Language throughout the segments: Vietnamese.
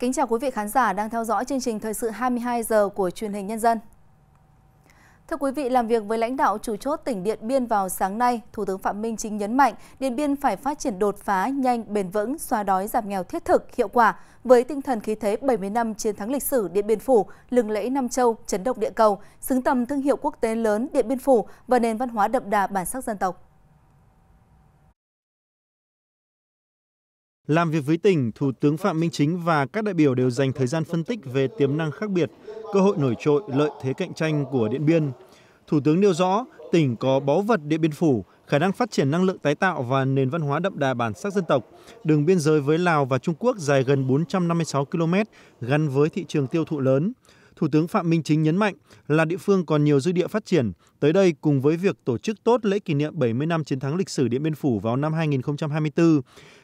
Kính chào quý vị khán giả đang theo dõi chương trình thời sự 22 giờ của truyền hình Nhân dân. Thưa quý vị, làm việc với lãnh đạo chủ chốt tỉnh Điện Biên vào sáng nay, Thủ tướng Phạm Minh Chính nhấn mạnh Điện Biên phải phát triển đột phá, nhanh, bền vững, xóa đói giảm nghèo thiết thực, hiệu quả với tinh thần khí thế 70 năm chiến thắng lịch sử Điện Biên Phủ, lừng lẫy Nam Châu, chấn động địa cầu, xứng tầm thương hiệu quốc tế lớn Điện Biên Phủ và nền văn hóa đậm đà bản sắc dân tộc. Làm việc với tỉnh, Thủ tướng Phạm Minh Chính và các đại biểu đều dành thời gian phân tích về tiềm năng khác biệt, cơ hội nổi trội, lợi thế cạnh tranh của Điện Biên. Thủ tướng nêu rõ, tỉnh có báu vật Điện Biên Phủ, khả năng phát triển năng lượng tái tạo và nền văn hóa đậm đà bản sắc dân tộc. Đường biên giới với Lào và Trung Quốc dài gần 456 km, gắn với thị trường tiêu thụ lớn. Thủ tướng Phạm Minh Chính nhấn mạnh là địa phương còn nhiều dư địa phát triển. Tới đây, cùng với việc tổ chức tốt lễ kỷ niệm 70 năm chiến thắng lịch sử Điện Biên Phủ vào năm 2024,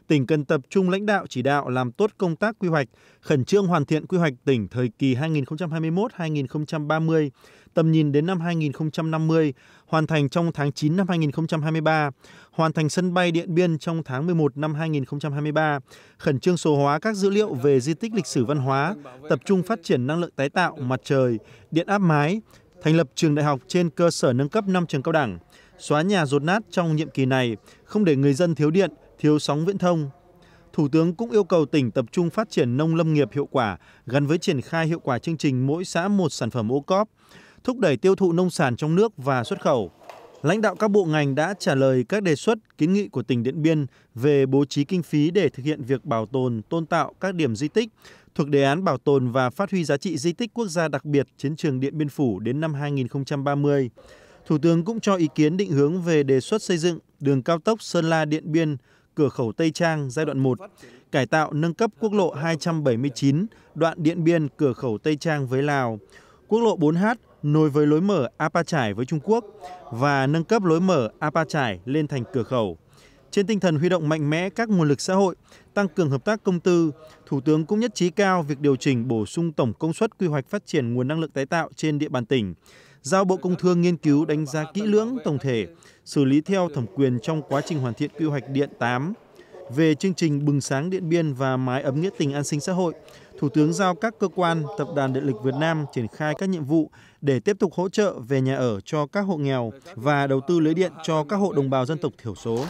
tỉnh cần tập trung lãnh đạo chỉ đạo làm tốt công tác quy hoạch, khẩn trương hoàn thiện quy hoạch tỉnh thời kỳ 2021-2030, tầm nhìn đến năm 2050, hoàn thành trong tháng 9 năm 2023, hoàn thành sân bay Điện Biên trong tháng 11 năm 2023, khẩn trương số hóa các dữ liệu về di tích lịch sử văn hóa, tập trung phát triển năng lượng tái tạo, mặt trời, điện áp mái, thành lập trường đại học trên cơ sở nâng cấp 5 trường cao đẳng, xóa nhà rột nát trong nhiệm kỳ này, không để người dân thiếu điện, thiếu sóng viễn thông. Thủ tướng cũng yêu cầu tỉnh tập trung phát triển nông lâm nghiệp hiệu quả gắn với triển khai hiệu quả chương trình mỗi xã một sản phẩm ô cóp, thúc đẩy tiêu thụ nông sản trong nước và xuất khẩu. Lãnh đạo các bộ ngành đã trả lời các đề xuất, kiến nghị của tỉnh Điện Biên về bố trí kinh phí để thực hiện việc bảo tồn, tôn tạo các điểm di tích thuộc đề án bảo tồn và phát huy giá trị di tích quốc gia đặc biệt chiến trường Điện Biên Phủ đến năm 2030. Thủ tướng cũng cho ý kiến định hướng về đề xuất xây dựng đường cao tốc Sơn La Điện Biên cửa khẩu Tây Trang giai đoạn 1, cải tạo nâng cấp quốc lộ 279 đoạn Điện Biên cửa khẩu Tây Trang với Lào, quốc lộ 4H nối với lối mở Apa Trải với Trung Quốc và nâng cấp lối mở Apa Trải lên thành cửa khẩu. Trên tinh thần huy động mạnh mẽ các nguồn lực xã hội, tăng cường hợp tác công tư, Thủ tướng cũng nhất trí cao việc điều chỉnh bổ sung tổng công suất quy hoạch phát triển nguồn năng lượng tái tạo trên địa bàn tỉnh, giao Bộ Công Thương nghiên cứu đánh giá kỹ lưỡng tổng thể, xử lý theo thẩm quyền trong quá trình hoàn thiện quy hoạch điện 8. Về chương trình Bừng sáng Điện Biên và Mái ấm nghĩa tình an sinh xã hội, Thủ tướng giao các cơ quan, tập đoàn điện lực Việt Nam triển khai các nhiệm vụ để tiếp tục hỗ trợ về nhà ở cho các hộ nghèo và đầu tư lưới điện cho các hộ đồng bào dân tộc thiểu số.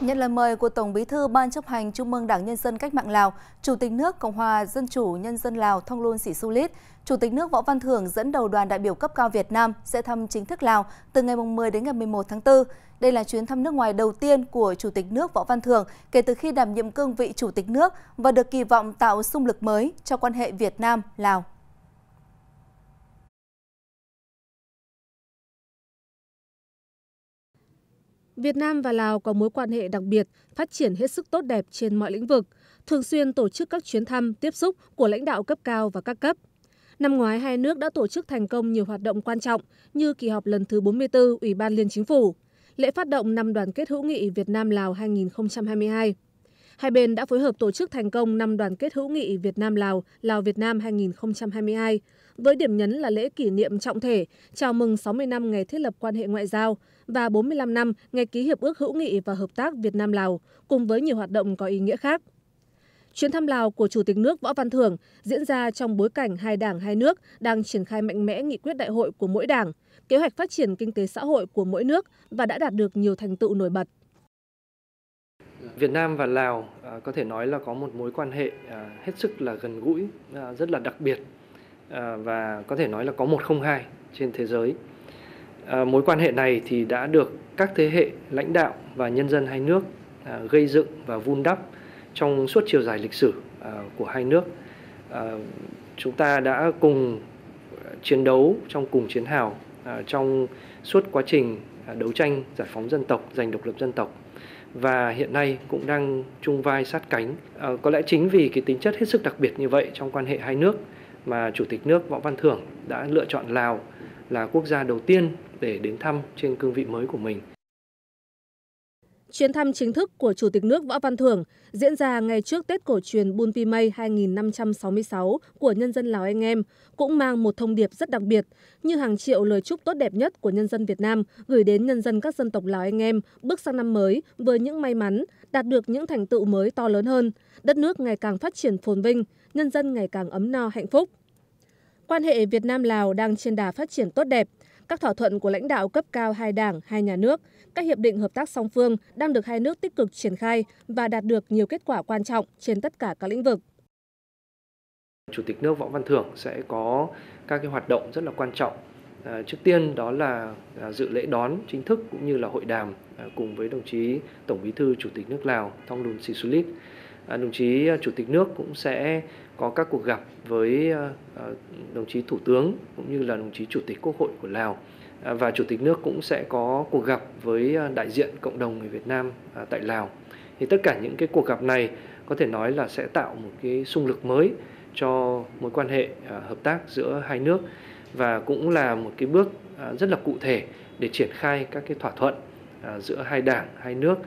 Nhận lời mời của Tổng Bí thư Ban chấp hành Trung ương Đảng Nhân dân Cách mạng Lào, Chủ tịch nước Cộng hòa Dân chủ Nhân dân Lào Thongloun Sisulit, Chủ tịch nước Võ Văn Thưởng dẫn đầu đoàn đại biểu cấp cao Việt Nam sẽ thăm chính thức Lào từ ngày 10 đến ngày 11 tháng 4. Đây là chuyến thăm nước ngoài đầu tiên của Chủ tịch nước Võ Văn Thưởng kể từ khi đảm nhiệm cương vị Chủ tịch nước và được kỳ vọng tạo xung lực mới cho quan hệ Việt Nam-Lào. việt nam và lào có mối quan hệ đặc biệt phát triển hết sức tốt đẹp trên mọi lĩnh vực thường xuyên tổ chức các chuyến thăm tiếp xúc của lãnh đạo cấp cao và các cấp năm ngoái hai nước đã tổ chức thành công nhiều hoạt động quan trọng như kỳ họp lần thứ 44 ủy ban liên chính phủ lễ phát động năm đoàn kết hữu nghị việt nam lào 2022 hai bên đã phối hợp tổ chức thành công năm đoàn kết hữu nghị việt nam lào lào việt nam 2022 với điểm nhấn là lễ kỷ niệm trọng thể chào mừng 60 năm ngày thiết lập quan hệ ngoại giao và 45 năm năm ngày ký hiệp ước hữu nghị và hợp tác việt nam lào cùng với nhiều hoạt động có ý nghĩa khác Chuyến thăm Lào của Chủ tịch nước Võ Văn Thưởng diễn ra trong bối cảnh hai đảng hai nước đang triển khai mạnh mẽ nghị quyết đại hội của mỗi đảng, kế hoạch phát triển kinh tế xã hội của mỗi nước và đã đạt được nhiều thành tựu nổi bật. Việt Nam và Lào à, có thể nói là có một mối quan hệ à, hết sức là gần gũi, à, rất là đặc biệt và có thể nói là có một không hai trên thế giới. mối quan hệ này thì đã được các thế hệ lãnh đạo và nhân dân hai nước gây dựng và vun đắp trong suốt chiều dài lịch sử của hai nước. chúng ta đã cùng chiến đấu trong cùng chiến hào trong suốt quá trình đấu tranh giải phóng dân tộc, giành độc lập dân tộc và hiện nay cũng đang chung vai sát cánh. À, có lẽ chính vì cái tính chất hết sức đặc biệt như vậy trong quan hệ hai nước mà Chủ tịch nước Võ Văn Thưởng đã lựa chọn Lào là quốc gia đầu tiên để đến thăm trên cương vị mới của mình chuyến thăm chính thức của chủ tịch nước võ văn thưởng diễn ra ngay trước tết cổ truyền bun pimay hai nghìn của nhân dân lào anh em cũng mang một thông điệp rất đặc biệt như hàng triệu lời chúc tốt đẹp nhất của nhân dân Việt Nam gửi đến nhân dân các dân tộc lào anh em bước sang năm mới với những may mắn, đạt được những thành tựu mới to lớn hơn, đất nước ngày càng phát triển phồn vinh, nhân dân ngày càng ấm no hạnh phúc. Quan hệ Việt Nam-Lào đang trên đà phát triển tốt đẹp các thỏa thuận của lãnh đạo cấp cao hai đảng hai nhà nước các hiệp định hợp tác song phương đang được hai nước tích cực triển khai và đạt được nhiều kết quả quan trọng trên tất cả các lĩnh vực Chủ tịch nước Võ Văn Thưởng sẽ có các cái hoạt động rất là quan trọng. À, trước tiên đó là à, dự lễ đón chính thức cũng như là hội đàm à, cùng với đồng chí Tổng Bí thư Chủ tịch nước Lào thong Thonglun Sisulit. À, đồng chí à, chủ tịch nước cũng sẽ có các cuộc gặp với à, đồng chí thủ tướng cũng như là đồng chí chủ tịch quốc hội của lào và chủ tịch nước cũng sẽ có cuộc gặp với đại diện cộng đồng người việt nam tại lào thì tất cả những cái cuộc gặp này có thể nói là sẽ tạo một cái xung lực mới cho mối quan hệ hợp tác giữa hai nước và cũng là một cái bước rất là cụ thể để triển khai các cái thỏa thuận giữa hai đảng hai nước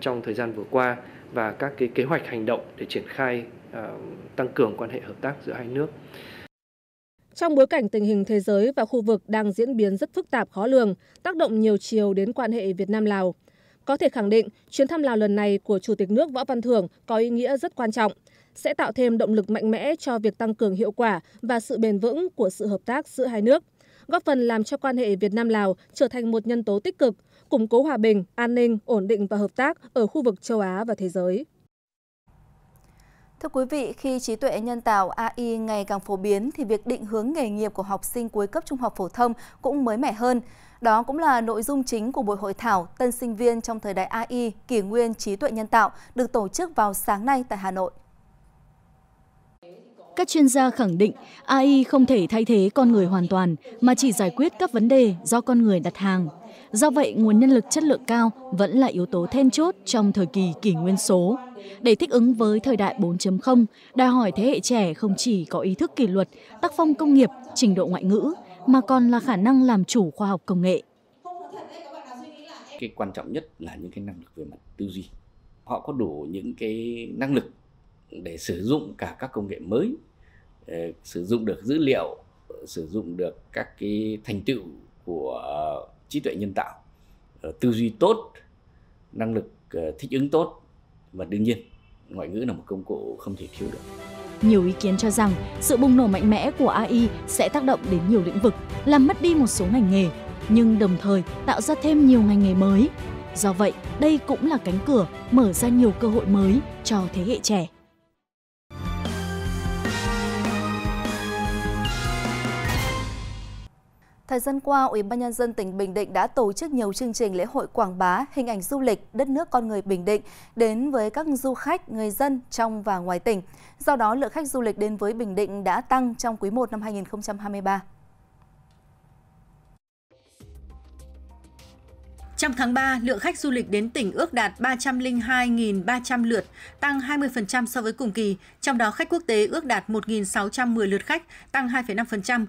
trong thời gian vừa qua và các cái kế hoạch hành động để triển khai ờ, tăng cường quan hệ hợp tác giữa hai nước. Trong bối cảnh tình hình thế giới và khu vực đang diễn biến rất phức tạp khó lường, tác động nhiều chiều đến quan hệ Việt Nam Lào, có thể khẳng định chuyến thăm Lào lần này của Chủ tịch nước Võ Văn Thưởng có ý nghĩa rất quan trọng, sẽ tạo thêm động lực mạnh mẽ cho việc tăng cường hiệu quả và sự bền vững của sự hợp tác giữa hai nước, góp phần làm cho quan hệ Việt Nam Lào trở thành một nhân tố tích cực củng cố hòa bình an ninh ổn định và hợp tác ở khu vực châu Á và thế giới. Thưa quý vị, khi trí tuệ nhân tạo AI ngày càng phổ biến thì việc định hướng nghề nghiệp của học sinh cuối cấp trung học phổ thông cũng mới mẻ hơn. Đó cũng là nội dung chính của buổi hội thảo Tân sinh viên trong thời đại AI, kỷ nguyên trí tuệ nhân tạo được tổ chức vào sáng nay tại Hà Nội. Các chuyên gia khẳng định AI không thể thay thế con người hoàn toàn mà chỉ giải quyết các vấn đề do con người đặt hàng Do vậy, nguồn nhân lực chất lượng cao vẫn là yếu tố then chốt trong thời kỳ kỷ nguyên số. Để thích ứng với thời đại 4.0, đòi hỏi thế hệ trẻ không chỉ có ý thức kỷ luật, tác phong công nghiệp, trình độ ngoại ngữ, mà còn là khả năng làm chủ khoa học công nghệ. Cái quan trọng nhất là những cái năng lực về mặt tư duy. Họ có đủ những cái năng lực để sử dụng cả các công nghệ mới, ờ, sử dụng được dữ liệu, sử dụng được các cái thành tựu của trí tuệ nhân tạo ờ, tư duy tốt năng lực ờ, thích ứng tốt và đương nhiên ngoại ngữ là một công cụ không thể thiếu được nhiều ý kiến cho rằng sự bùng nổ mạnh mẽ của AI sẽ tác động đến nhiều lĩnh vực, làm mất đi một số ngành nghề, nhưng đồng thời tạo ra thêm nhiều ngành nghề mới. Do vậy, đây cũng là cánh cửa mở ra nhiều cơ hội mới cho thế hệ trẻ. thời gian qua, Ủy ban nhân dân tỉnh Bình Định đã tổ chức nhiều chương trình lễ hội quảng bá hình ảnh du lịch đất nước con người Bình Định đến với các du khách, người dân trong và ngoài tỉnh. Do đó, lượng khách du lịch đến với Bình Định đã tăng trong quý 1 năm 2023. Trong tháng 3, lượng khách du lịch đến tỉnh ước đạt 302.300 lượt, tăng 20% so với cùng kỳ, trong đó khách quốc tế ước đạt 1.610 lượt khách, tăng 2,5%.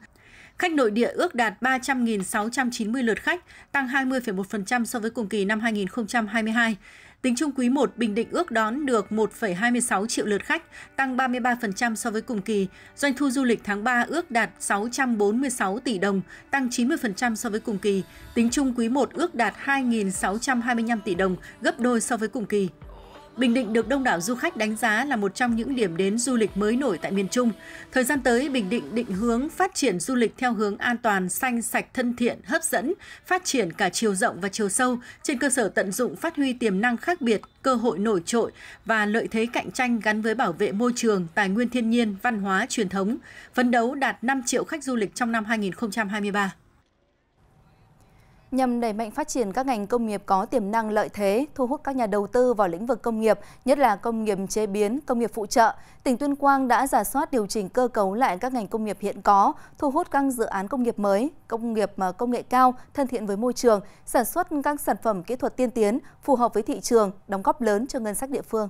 Khách nội địa ước đạt 300.690 lượt khách, tăng 20,1% so với cùng kỳ năm 2022. Tính chung quý 1, Bình Định ước đón được 1,26 triệu lượt khách, tăng 33% so với cùng kỳ. Doanh thu du lịch tháng 3 ước đạt 646 tỷ đồng, tăng 90% so với cùng kỳ. Tính chung quý 1 ước đạt 2.625 tỷ đồng, gấp đôi so với cùng kỳ. Bình Định được đông đảo du khách đánh giá là một trong những điểm đến du lịch mới nổi tại miền Trung. Thời gian tới, Bình Định định hướng phát triển du lịch theo hướng an toàn, xanh, sạch, thân thiện, hấp dẫn, phát triển cả chiều rộng và chiều sâu trên cơ sở tận dụng phát huy tiềm năng khác biệt, cơ hội nổi trội và lợi thế cạnh tranh gắn với bảo vệ môi trường, tài nguyên thiên nhiên, văn hóa, truyền thống, phấn đấu đạt 5 triệu khách du lịch trong năm 2023. Nhằm đẩy mạnh phát triển các ngành công nghiệp có tiềm năng lợi thế, thu hút các nhà đầu tư vào lĩnh vực công nghiệp, nhất là công nghiệp chế biến, công nghiệp phụ trợ, tỉnh Tuyên Quang đã giả soát điều chỉnh cơ cấu lại các ngành công nghiệp hiện có, thu hút các dự án công nghiệp mới, công nghiệp công nghệ cao, thân thiện với môi trường, sản xuất các sản phẩm kỹ thuật tiên tiến, phù hợp với thị trường, đóng góp lớn cho ngân sách địa phương.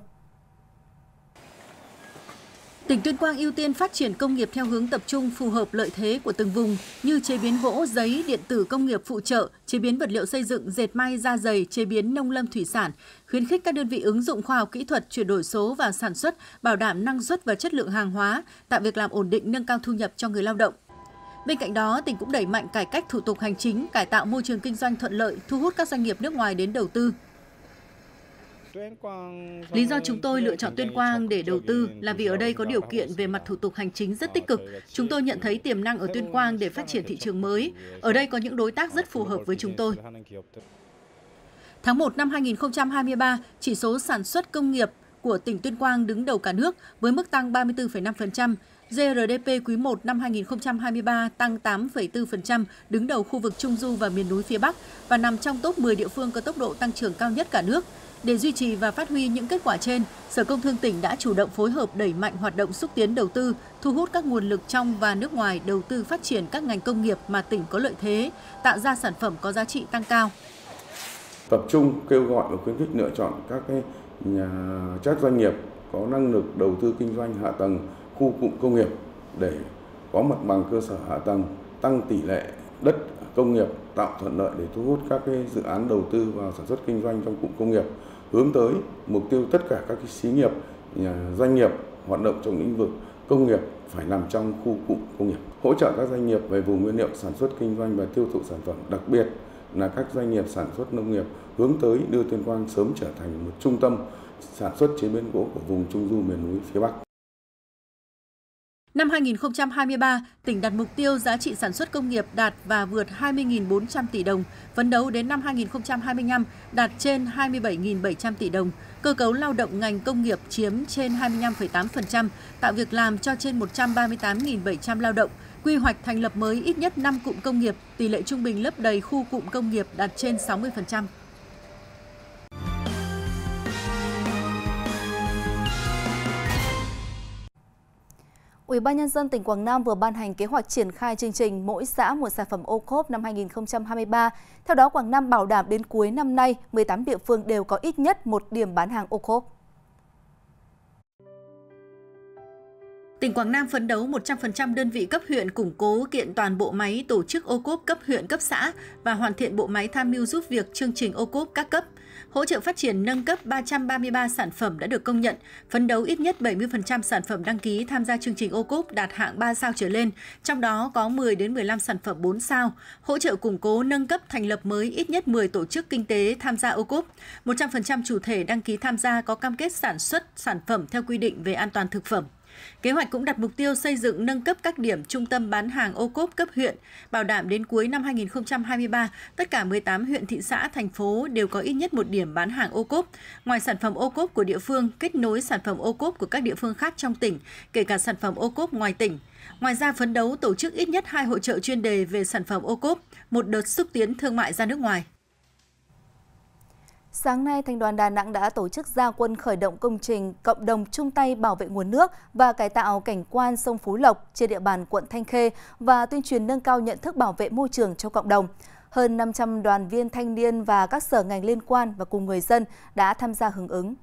Tỉnh Tuyên Quang ưu tiên phát triển công nghiệp theo hướng tập trung phù hợp lợi thế của từng vùng như chế biến gỗ, giấy, điện tử công nghiệp phụ trợ, chế biến vật liệu xây dựng, dệt may, da dày, chế biến nông lâm thủy sản, khuyến khích các đơn vị ứng dụng khoa học kỹ thuật chuyển đổi số và sản xuất, bảo đảm năng suất và chất lượng hàng hóa, tạo việc làm ổn định nâng cao thu nhập cho người lao động. Bên cạnh đó, tỉnh cũng đẩy mạnh cải cách thủ tục hành chính, cải tạo môi trường kinh doanh thuận lợi, thu hút các doanh nghiệp nước ngoài đến đầu tư. Lý do chúng tôi lựa chọn Tuyên Quang để đầu tư là vì ở đây có điều kiện về mặt thủ tục hành chính rất tích cực. Chúng tôi nhận thấy tiềm năng ở Tuyên Quang để phát triển thị trường mới. Ở đây có những đối tác rất phù hợp với chúng tôi. Tháng 1 năm 2023, chỉ số sản xuất công nghiệp của tỉnh Tuyên Quang đứng đầu cả nước với mức tăng 34,5%, GRDP quý 1 năm 2023 tăng 8,4%, đứng đầu khu vực Trung Du và miền núi phía Bắc và nằm trong top 10 địa phương có tốc độ tăng trưởng cao nhất cả nước. Để duy trì và phát huy những kết quả trên, Sở Công Thương tỉnh đã chủ động phối hợp đẩy mạnh hoạt động xúc tiến đầu tư, thu hút các nguồn lực trong và nước ngoài đầu tư phát triển các ngành công nghiệp mà tỉnh có lợi thế, tạo ra sản phẩm có giá trị tăng cao. Tập trung kêu gọi và khuyến khích lựa chọn các cái nhà các doanh nghiệp có năng lực đầu tư kinh doanh hạ tầng khu cụm công nghiệp để có mặt bằng cơ sở hạ tầng tăng tỷ lệ đất công nghiệp tạo thuận lợi để thu hút các dự án đầu tư vào sản xuất kinh doanh trong cụm công nghiệp hướng tới mục tiêu tất cả các xí nghiệp doanh nghiệp hoạt động trong lĩnh vực công nghiệp phải nằm trong khu cụm công nghiệp hỗ trợ các doanh nghiệp về vùng nguyên liệu sản xuất kinh doanh và tiêu thụ sản phẩm đặc biệt là các doanh nghiệp sản xuất nông nghiệp hướng tới đưa tuyên quang sớm trở thành một trung tâm sản xuất chế biến gỗ của vùng trung du miền núi phía bắc Năm 2023, tỉnh đặt mục tiêu giá trị sản xuất công nghiệp đạt và vượt 20.400 tỷ đồng, phấn đấu đến năm 2025 đạt trên 27.700 tỷ đồng. Cơ cấu lao động ngành công nghiệp chiếm trên 25,8%, tạo việc làm cho trên 138.700 lao động. Quy hoạch thành lập mới ít nhất 5 cụm công nghiệp, tỷ lệ trung bình lấp đầy khu cụm công nghiệp đạt trên 60%. Ủy ban Nhân dân tỉnh Quảng Nam vừa ban hành kế hoạch triển khai chương trình Mỗi xã một sản phẩm ô cốp năm 2023. Theo đó, Quảng Nam bảo đảm đến cuối năm nay, 18 địa phương đều có ít nhất một điểm bán hàng ô cốp. Tỉnh Quảng Nam phấn đấu 100% đơn vị cấp huyện củng cố kiện toàn bộ máy tổ chức ô cốp cấp huyện cấp xã và hoàn thiện bộ máy tham mưu giúp việc chương trình ô cốp các cấp hỗ trợ phát triển nâng cấp 333 sản phẩm đã được công nhận, phấn đấu ít nhất 70% sản phẩm đăng ký tham gia chương trình ô cốp đạt hạng 3 sao trở lên, trong đó có 10 đến 15 sản phẩm 4 sao, hỗ trợ củng cố nâng cấp thành lập mới ít nhất 10 tổ chức kinh tế tham gia ô cốp. 100% chủ thể đăng ký tham gia có cam kết sản xuất sản phẩm theo quy định về an toàn thực phẩm. Kế hoạch cũng đặt mục tiêu xây dựng nâng cấp các điểm trung tâm bán hàng ô cốp cấp huyện, bảo đảm đến cuối năm 2023, tất cả 18 huyện thị xã, thành phố đều có ít nhất một điểm bán hàng ô cốp. Ngoài sản phẩm ô cốp của địa phương, kết nối sản phẩm ô cốp của các địa phương khác trong tỉnh, kể cả sản phẩm ô cốp ngoài tỉnh. Ngoài ra phấn đấu tổ chức ít nhất hai hội trợ chuyên đề về sản phẩm ô cốp, một đợt xúc tiến thương mại ra nước ngoài. Sáng nay, Thành đoàn Đà Nẵng đã tổ chức gia quân khởi động công trình Cộng đồng chung tay bảo vệ nguồn nước và cải tạo cảnh quan sông Phú Lộc trên địa bàn quận Thanh Khê và tuyên truyền nâng cao nhận thức bảo vệ môi trường cho cộng đồng. Hơn 500 đoàn viên thanh niên và các sở ngành liên quan và cùng người dân đã tham gia hưởng ứng.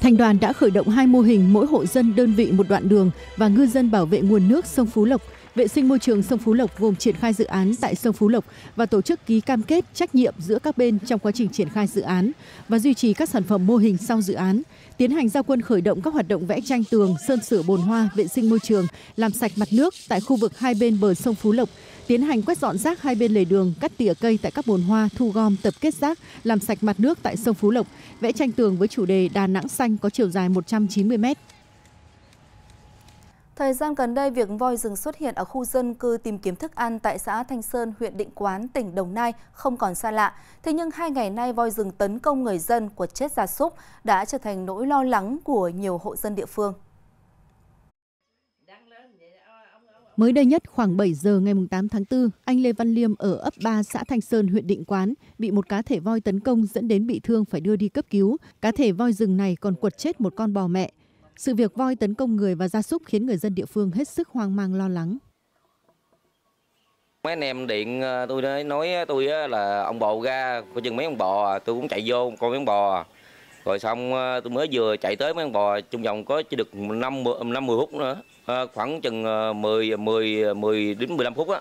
Thành đoàn đã khởi động hai mô hình mỗi hộ dân đơn vị một đoạn đường và ngư dân bảo vệ nguồn nước sông Phú Lộc – vệ sinh môi trường sông Phú Lộc gồm triển khai dự án tại sông Phú Lộc và tổ chức ký cam kết trách nhiệm giữa các bên trong quá trình triển khai dự án và duy trì các sản phẩm mô hình sau dự án, tiến hành giao quân khởi động các hoạt động vẽ tranh tường, sơn sửa bồn hoa, vệ sinh môi trường, làm sạch mặt nước tại khu vực hai bên bờ sông Phú Lộc, tiến hành quét dọn rác hai bên lề đường, cắt tỉa cây tại các bồn hoa, thu gom tập kết rác, làm sạch mặt nước tại sông Phú Lộc, vẽ tranh tường với chủ đề Đà Nẵng xanh có chiều dài 190 mét. Thời gian gần đây, việc voi rừng xuất hiện ở khu dân cư tìm kiếm thức ăn tại xã Thanh Sơn, huyện Định Quán, tỉnh Đồng Nai không còn xa lạ. Thế nhưng hai ngày nay, voi rừng tấn công người dân của chết gia súc đã trở thành nỗi lo lắng của nhiều hộ dân địa phương. Mới đây nhất, khoảng 7 giờ ngày 8 tháng 4, anh Lê Văn Liêm ở ấp 3 xã Thanh Sơn, huyện Định Quán bị một cá thể voi tấn công dẫn đến bị thương phải đưa đi cấp cứu. Cá thể voi rừng này còn quật chết một con bò mẹ. Sự việc voi tấn công người và gia súc khiến người dân địa phương hết sức hoang mang lo lắng. Mấy anh em điện ờ, tôi nói, nói ờ, tôi ờ, là ông bò ra, có chừng mấy ông bò, à, tôi cũng chạy vô con mấy ông bò. À. Rồi xong tôi mới vừa chạy tới mấy ông bò, trong vòng có chỉ được 5 năm 10 phút nữa, à, khoảng chừng 10 10 10 đến 15 phút á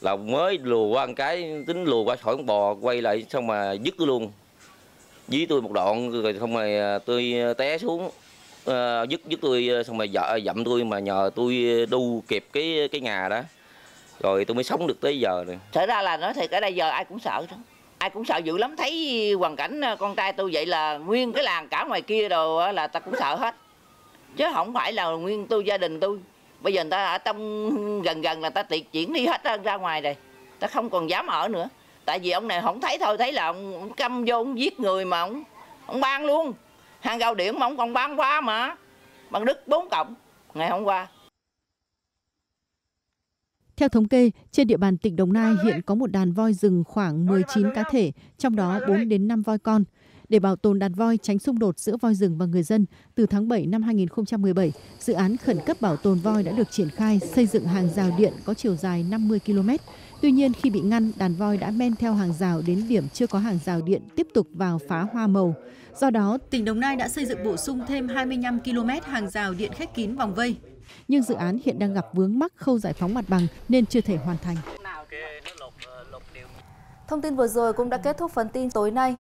là mới lùa qua một cái tính lùa qua khỏi con bò quay lại xong mà dứt tôi luôn dí tôi một đoạn rồi xong rồi tôi té xuống Ờ, dứt dứt tôi ờ, xong rồi vợ dậm ờ, tôi mà nhờ tôi đu kịp cái cái nhà đó rồi tôi mới sống được tới giờ này. Thật ra là nói thiệt ở đây giờ ai cũng sợ đó ai cũng sợ dữ lắm thấy hoàn cảnh con trai tôi vậy là nguyên cái làng cả ngoài kia đồ là ta cũng sợ hết chứ không phải là nguyên tôi gia đình tôi bây giờ người ta ở trong gần gần là ta tiệt chuyển đi hết ra ngoài rồi ta không còn dám ở nữa tại vì ông này không thấy thôi thấy là ông, ông câm vô ông giết người mà ông ông ban luôn hàng gạo điện mà ông còn bán quá mà bằng đức 4 cộng ngày hôm qua theo thống kê, trên địa bàn tỉnh Đồng Nai hiện có một đàn voi rừng khoảng 19 cá thể, trong đó 4 đến 5 voi con. Để bảo tồn đàn voi tránh xung đột giữa voi rừng và người dân, từ tháng 7 năm 2017, dự án khẩn cấp bảo tồn voi đã được triển khai xây dựng hàng rào điện có chiều dài 50 km. Tuy nhiên, khi bị ngăn, đàn voi đã men theo hàng rào đến điểm chưa có hàng rào điện tiếp tục vào phá hoa màu. Do đó, tỉnh Đồng Nai đã xây dựng bổ sung thêm 25 km hàng rào điện khép kín vòng vây. Nhưng dự án hiện đang gặp vướng mắc khâu giải phóng mặt bằng nên chưa thể hoàn thành. Thông tin vừa rồi cũng đã kết thúc phần tin tối nay.